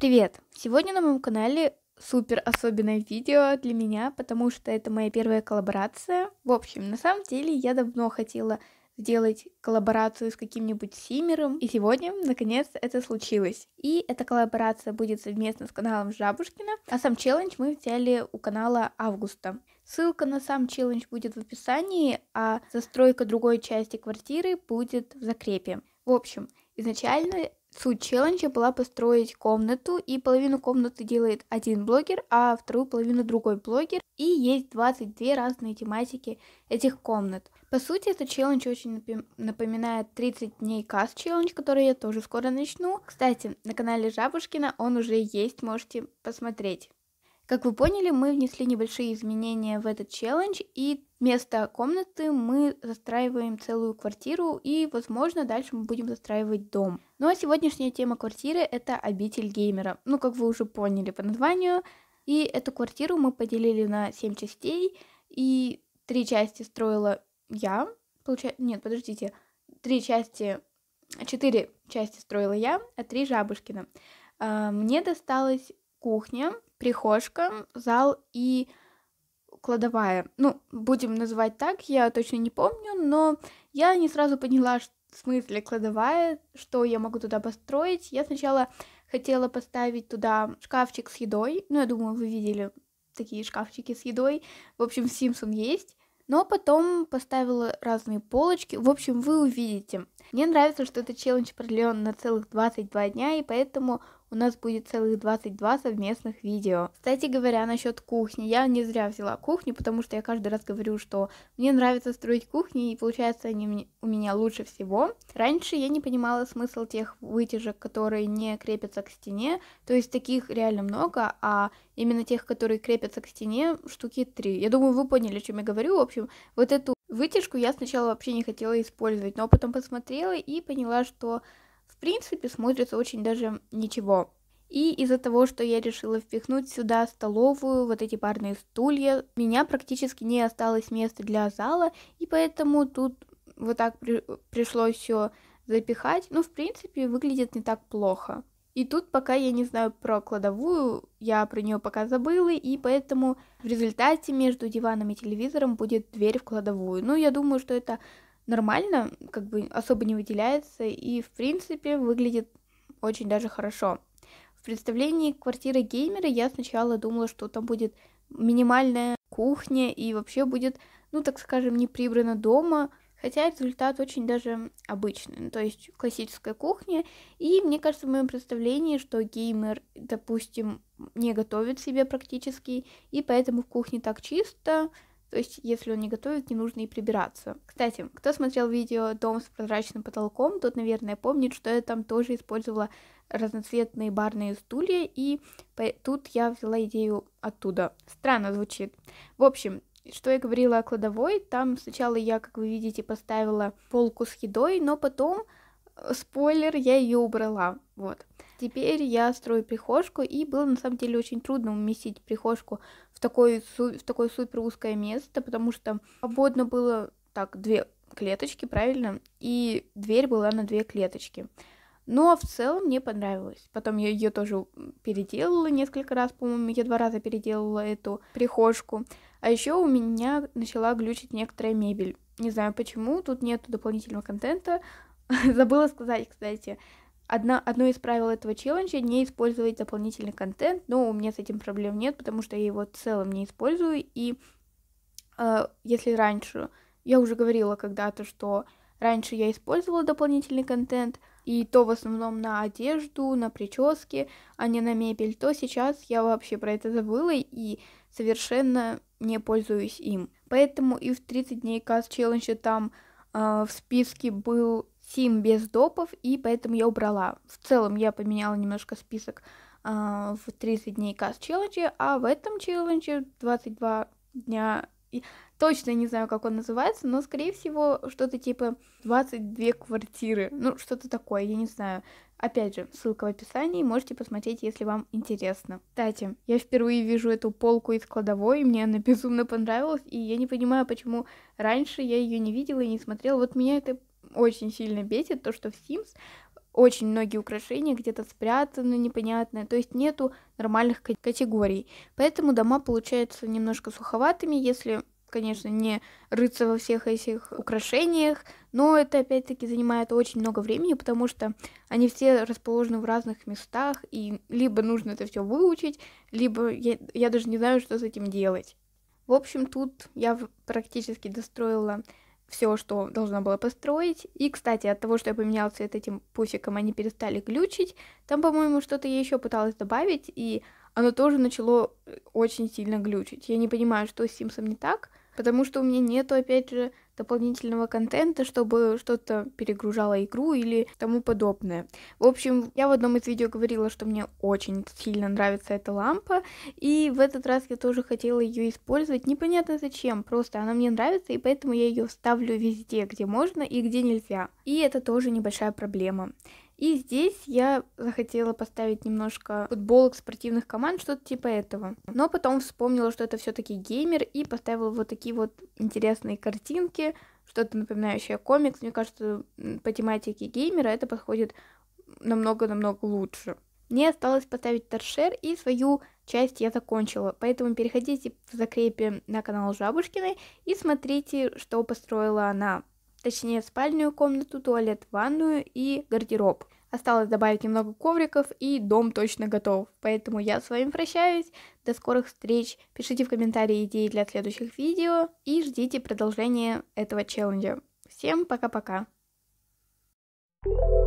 Привет! Сегодня на моем канале супер особенное видео для меня, потому что это моя первая коллаборация. В общем, на самом деле я давно хотела сделать коллаборацию с каким-нибудь симмером, и сегодня, наконец, это случилось. И эта коллаборация будет совместно с каналом Жабушкина, а сам челлендж мы взяли у канала Августа. Ссылка на сам челлендж будет в описании, а застройка другой части квартиры будет в закрепе. В общем, изначально Суть челленджа была построить комнату, и половину комнаты делает один блогер, а вторую половину другой блогер, и есть 22 разные тематики этих комнат. По сути, этот челлендж очень напоминает 30 дней каст челлендж, который я тоже скоро начну. Кстати, на канале Жабушкина он уже есть, можете посмотреть. Как вы поняли, мы внесли небольшие изменения в этот челлендж, и вместо комнаты мы застраиваем целую квартиру, и, возможно, дальше мы будем застраивать дом. Ну а сегодняшняя тема квартиры — это обитель геймера. Ну, как вы уже поняли по названию. И эту квартиру мы поделили на 7 частей, и три части строила я. Получается, нет, подождите, три части, четыре части строила я, а три жабушкина. А, мне досталась кухня, прихожка, зал и кладовая. Ну, будем называть так, я точно не помню, но я не сразу поняла, что в смысле кладовая, что я могу туда построить. Я сначала хотела поставить туда шкафчик с едой. Ну, я думаю, вы видели такие шкафчики с едой. В общем, Симпсон есть. Но потом поставила разные полочки. В общем, вы увидите. Мне нравится, что этот челлендж продлен на целых 22 дня, и поэтому у нас будет целых 22 совместных видео. Кстати говоря, насчет кухни. Я не зря взяла кухню, потому что я каждый раз говорю, что мне нравится строить кухни, и получается они у меня лучше всего. Раньше я не понимала смысл тех вытяжек, которые не крепятся к стене, то есть таких реально много, а именно тех, которые крепятся к стене, штуки три. Я думаю, вы поняли, о чем я говорю. В общем, вот эту вытяжку я сначала вообще не хотела использовать, но потом посмотрела и поняла, что принципе, смотрится очень даже ничего. И из-за того, что я решила впихнуть сюда столовую, вот эти парные стулья, у меня практически не осталось места для зала, и поэтому тут вот так при пришлось все запихать. Ну, в принципе, выглядит не так плохо. И тут пока я не знаю про кладовую, я про нее пока забыла, и поэтому в результате между диваном и телевизором будет дверь в кладовую. Ну, я думаю, что это нормально, как бы особо не выделяется и, в принципе, выглядит очень даже хорошо. В представлении квартиры геймера я сначала думала, что там будет минимальная кухня и вообще будет, ну, так скажем, не прибрано дома, хотя результат очень даже обычный, то есть классическая кухня, и мне кажется, в моем представлении, что геймер, допустим, не готовит себе практически, и поэтому в кухне так чисто, то есть, если он не готовит, не нужно и прибираться. Кстати, кто смотрел видео «Дом с прозрачным потолком», тот, наверное, помнит, что я там тоже использовала разноцветные барные стулья, и тут я взяла идею оттуда. Странно звучит. В общем, что я говорила о кладовой, там сначала я, как вы видите, поставила полку с едой, но потом Спойлер, я ее убрала. Вот. Теперь я строю прихожку, и было на самом деле очень трудно уместить прихожку в, такой, в такое супер узкое место, потому что свободно было так, две клеточки, правильно? И дверь была на две клеточки. Но в целом мне понравилось. Потом я ее тоже переделала несколько раз, по-моему, я два раза переделала эту прихожку. А еще у меня начала глючить некоторая мебель. Не знаю почему, тут нет дополнительного контента, Забыла сказать, кстати, одна, одно из правил этого челленджа — не использовать дополнительный контент, но у меня с этим проблем нет, потому что я его в целом не использую, и э, если раньше, я уже говорила когда-то, что раньше я использовала дополнительный контент, и то в основном на одежду, на прически, а не на мебель, то сейчас я вообще про это забыла и совершенно не пользуюсь им. Поэтому и в 30 дней каст челленджа там э, в списке был Steam без допов, и поэтому я убрала. В целом я поменяла немножко список э, в 30 дней каст челленджи, а в этом челлендже 22 дня... И точно не знаю, как он называется, но, скорее всего, что-то типа 22 квартиры. Ну, что-то такое, я не знаю. Опять же, ссылка в описании, можете посмотреть, если вам интересно. Кстати, я впервые вижу эту полку из кладовой, мне она безумно понравилась, и я не понимаю, почему раньше я ее не видела и не смотрела. Вот меня это очень сильно бесит то, что в Sims очень многие украшения где-то спрятаны непонятно, то есть нету нормальных категорий. Поэтому дома получаются немножко суховатыми, если конечно, не рыться во всех этих украшениях, но это опять-таки занимает очень много времени, потому что они все расположены в разных местах, и либо нужно это все выучить, либо я, я даже не знаю, что с этим делать. В общем, тут я практически достроила все, что должна была построить. И, кстати, от того, что я поменяла цвет этим пусиком, они перестали глючить. Там, по-моему, что-то я еще пыталась добавить, и оно тоже начало э, очень сильно глючить. Я не понимаю, что с Симсом не так, Потому что у меня нету, опять же, дополнительного контента, чтобы что-то перегружало игру или тому подобное. В общем, я в одном из видео говорила, что мне очень сильно нравится эта лампа, и в этот раз я тоже хотела ее использовать, непонятно зачем, просто она мне нравится, и поэтому я ее ставлю везде, где можно и где нельзя. И это тоже небольшая проблема. И здесь я захотела поставить немножко футболок спортивных команд, что-то типа этого. Но потом вспомнила, что это все-таки геймер, и поставила вот такие вот интересные картинки, что-то напоминающее комикс. Мне кажется, по тематике геймера это подходит намного-намного лучше. Мне осталось поставить торшер, и свою часть я закончила. Поэтому переходите в закрепе на канал Жабушкиной и смотрите, что построила она точнее в спальную комнату, туалет, ванную и гардероб. Осталось добавить немного ковриков, и дом точно готов. Поэтому я с вами прощаюсь. До скорых встреч. Пишите в комментарии идеи для следующих видео и ждите продолжения этого челленджа. Всем пока-пока. thank you